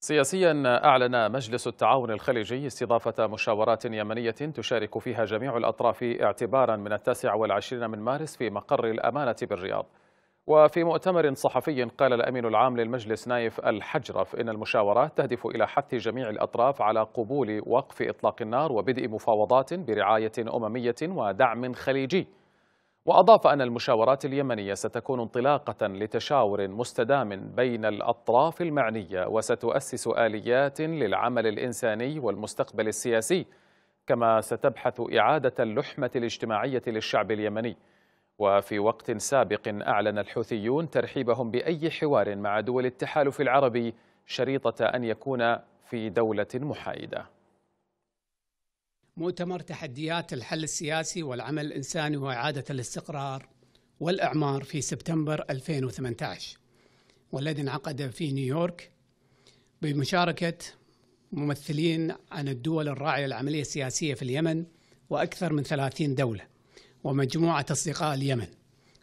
سياسيا أعلن مجلس التعاون الخليجي استضافة مشاورات يمنية تشارك فيها جميع الأطراف اعتبارا من التاسع والعشرين من مارس في مقر الأمانة بالرياض وفي مؤتمر صحفي قال الأمين العام للمجلس نايف الحجرف إن المشاورات تهدف إلى حث جميع الأطراف على قبول وقف إطلاق النار وبدء مفاوضات برعاية أممية ودعم خليجي وأضاف أن المشاورات اليمنية ستكون انطلاقة لتشاور مستدام بين الأطراف المعنية وستؤسس آليات للعمل الإنساني والمستقبل السياسي كما ستبحث إعادة اللحمة الاجتماعية للشعب اليمني وفي وقت سابق أعلن الحوثيون ترحيبهم بأي حوار مع دول التحالف العربي شريطة أن يكون في دولة محايدة مؤتمر تحديات الحل السياسي والعمل الإنساني وإعادة الاستقرار والإعمار في سبتمبر 2018 والذي انعقد في نيويورك بمشاركة ممثلين عن الدول الراعية للعملية السياسية في اليمن وأكثر من 30 دولة ومجموعة أصدقاء اليمن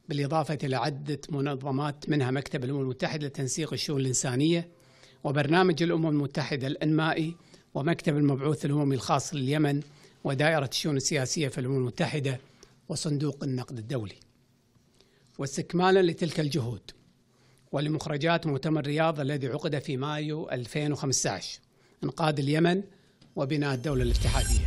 بالإضافة إلى عدة منظمات منها مكتب الأمم المتحدة لتنسيق الشؤون الإنسانية وبرنامج الأمم المتحدة الأنمائي ومكتب المبعوث الأممي الخاص لليمن ودائرة الشؤون السياسية في الأمم المتحدة وصندوق النقد الدولي واستكمالا لتلك الجهود ولمخرجات مؤتمر الرياض الذي عقد في مايو 2015 انقاذ اليمن وبناء الدولة الاتحادية